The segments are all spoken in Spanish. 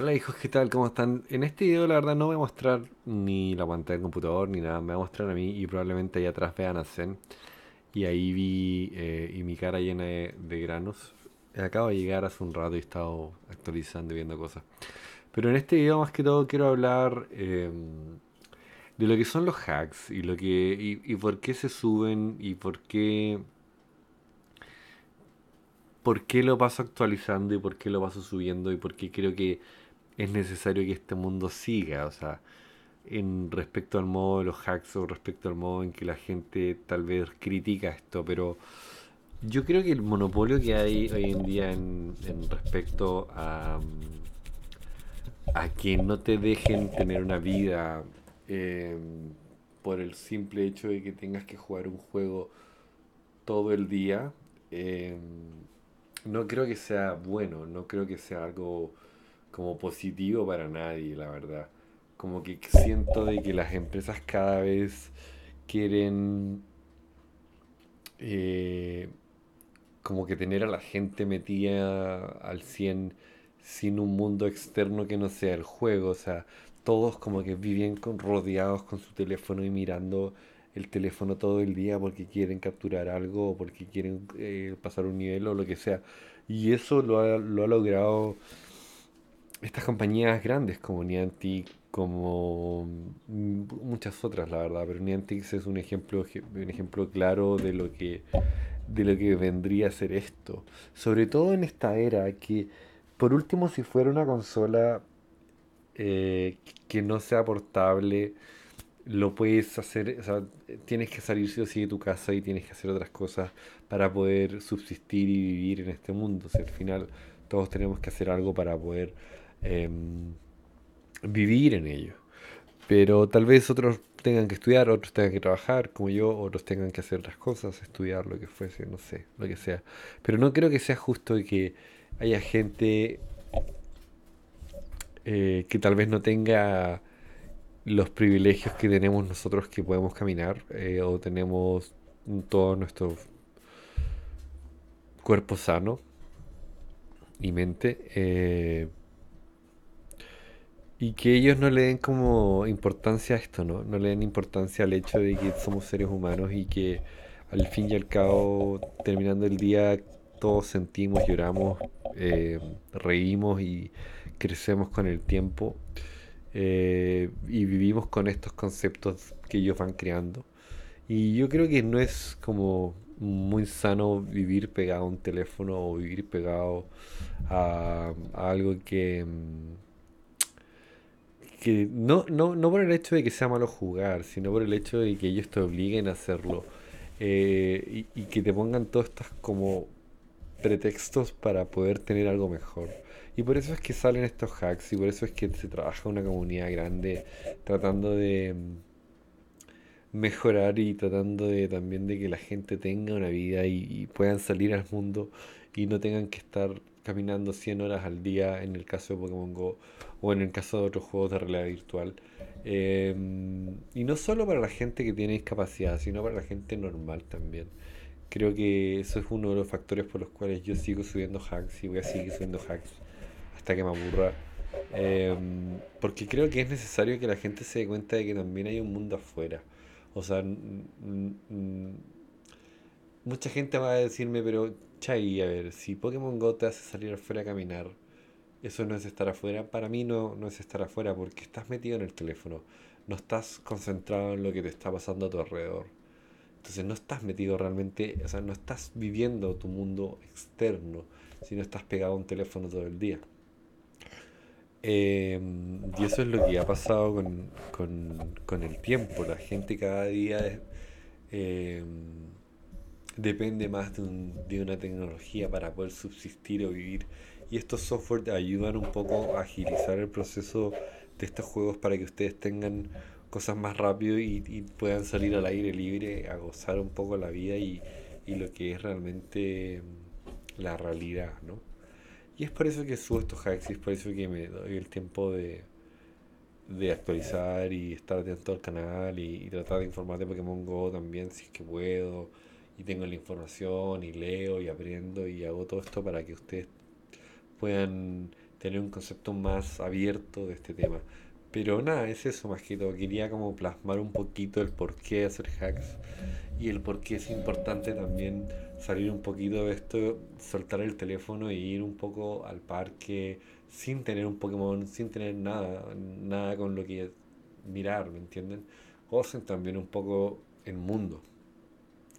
Hola hijos, ¿qué tal? ¿Cómo están? En este video la verdad no voy a mostrar ni la pantalla del computador ni nada, me voy a mostrar a mí y probablemente ahí atrás vean a Zen. Y ahí vi eh, y mi cara llena de, granos. Acabo de llegar hace un rato y he estado actualizando y viendo cosas. Pero en este video más que todo quiero hablar eh, de lo que son los hacks y, lo que, y por qué se suben y por qué por qué lo paso actualizando y por qué lo paso subiendo y por qué creo que es necesario que este mundo siga, o sea, en respecto al modo de los hacks o respecto al modo en que la gente tal vez critica esto, pero yo creo que el monopolio que hay hoy en día en, respecto a, que no te dejen tener una vida em, por el simple hecho de que tengas que jugar un juego todo el día, em, no creo que sea bueno, no creo que sea algo como positivo para nadie, la verdad. Como que siento de que las empresas cada vez quieren eh, como que tener a la gente metida al 100 sin un mundo externo que no sea el juego. O sea, todos como que viven rodeados con su teléfono y mirando el teléfono todo el día porque quieren capturar algo o porque quieren eh, pasar un nivel o lo que sea. Y eso lo ha, lo ha logrado estas compañías grandes como Niantic, como mm, muchas otras, la verdad, pero Niantic es un ejemplo, un ejemplo claro de lo que de lo que vendría a ser esto, sobre todo en esta era que por último si fuera una consola eh, que no sea portable lo puedes hacer, o sea, tienes que salir sí o sí de tu casa y tienes que hacer otras cosas para poder subsistir y vivir en este mundo. O al final todos tenemos que hacer algo para poder Em, vivir en ello. Pero tal vez otros tengan que estudiar, otros tengan que trabajar, como yo, otros tengan que hacer otras cosas, estudiar lo que fuese, no sé, lo que sea. Pero no creo que sea justo que haya gente eh, que tal vez no tenga los privilegios que tenemos nosotros que podemos caminar eh, o tenemos todo nuestro cuerpo sano y mente. Eh, y que ellos no le den como importancia a esto, ¿no? No le den importancia al hecho de que somos seres humanos y que al fin y al cabo, terminando el día, todos sentimos, lloramos, eh, reímos y crecemos con el tiempo eh, y vivimos con estos conceptos que ellos van creando. Y yo creo que no es como muy sano vivir pegado a un teléfono o vivir pegado a algo que mm, que no, no, no por el hecho de que sea malo jugar, sino por el hecho de que ellos te obliguen a hacerlo. Eh, y, que te pongan todas estas como pretextos para poder tener algo mejor. Y por eso es que salen estos hacks y por eso es que se trabaja una comunidad grande tratando de mm, mejorar y tratando de también de que la gente tenga una vida y puedan salir al mundo y no tengan que estar caminando 100 horas al día en el caso de Pokémon Go o en el caso de otros juegos de realidad virtual. Em, y no solo para la gente que tiene discapacidad, sino para la gente normal también. Creo que eso es uno de los factores por los cuales yo sigo subiendo hacks y voy a seguir subiendo hacks hasta que me aburra. Em, porque creo que es necesario que la gente se dé cuenta de que también hay un mundo afuera. O sea, mucha gente va a decirme, pero Chay, a ver, si Pokémon Go te hace salir afuera a caminar, eso no es estar afuera. Para mí no, no es estar afuera porque estás metido en el teléfono, no estás concentrado en lo que te está pasando a tu alrededor. Entonces no estás metido realmente, o sea, no estás viviendo tu mundo externo, Si no estás pegado a un teléfono todo el día. Em, y eso es lo que ha pasado con, el tiempo. La gente cada día em, depende más de, una tecnología para poder subsistir o vivir. Y estos software ayudan un poco a agilizar el proceso de estos juegos para que ustedes tengan cosas más rápido y, puedan salir al aire libre a gozar un poco la vida y, lo que es realmente mm, la realidad, ¿no? Y es por eso que subo estos hacks es por eso que me doy el tiempo de, de actualizar y estar atento al canal y, y tratar de informar de Pokémon Go también si es que puedo y tengo la información y leo y aprendo y hago todo esto para que ustedes puedan tener un concepto más abierto de este tema. Pero nada, es eso más que todo. Quería como plasmar un poquito el por qué hacer hacks y el por qué es importante también salir un poquito de esto, soltar el teléfono y e ir un poco al parque sin tener un Pokémon, sin tener nada, nada con lo que mirar, ¿me entienden? Gocen también un poco el mundo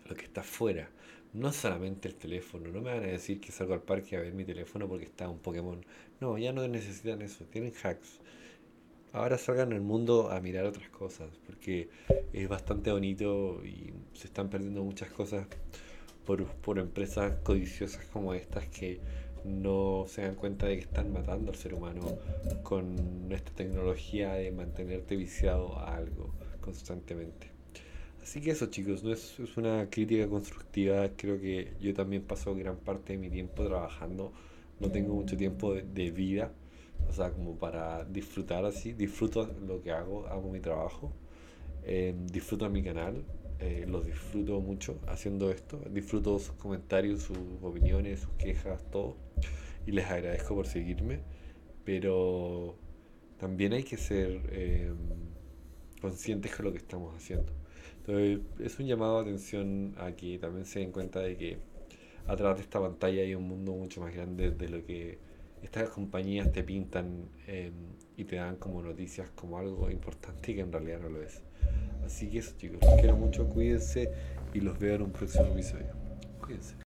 lo que está afuera. No solamente el teléfono, no me van a decir que salgo al parque a ver mi teléfono porque está un Pokémon. No, ya no necesitan eso, tienen hacks. Ahora salgan al mundo a mirar otras cosas, porque es bastante bonito y se están perdiendo muchas cosas por, empresas codiciosas como estas que no se dan cuenta de que están matando al ser humano con esta tecnología de mantenerte viciado a algo constantemente. Así que eso chicos, no es, una crítica constructiva, creo que yo también paso gran parte de mi tiempo trabajando, no tengo mucho tiempo de, vida, o sea, como para disfrutar así, disfruto lo que hago, hago mi trabajo, eh, disfruto mi canal, eh, los disfruto mucho haciendo esto, disfruto sus comentarios, sus opiniones, sus quejas, todo, y les agradezco por seguirme, pero también hay que ser em, conscientes con lo que estamos haciendo es un llamado de atención a que también se den cuenta de que atrás de esta pantalla hay un mundo mucho más grande de lo que estas compañías te pintan em, y te dan como noticias como algo importante y que en realidad no lo es. Así que eso chicos, los quiero mucho, cuídense y los veo en un próximo episodio. Cuídense.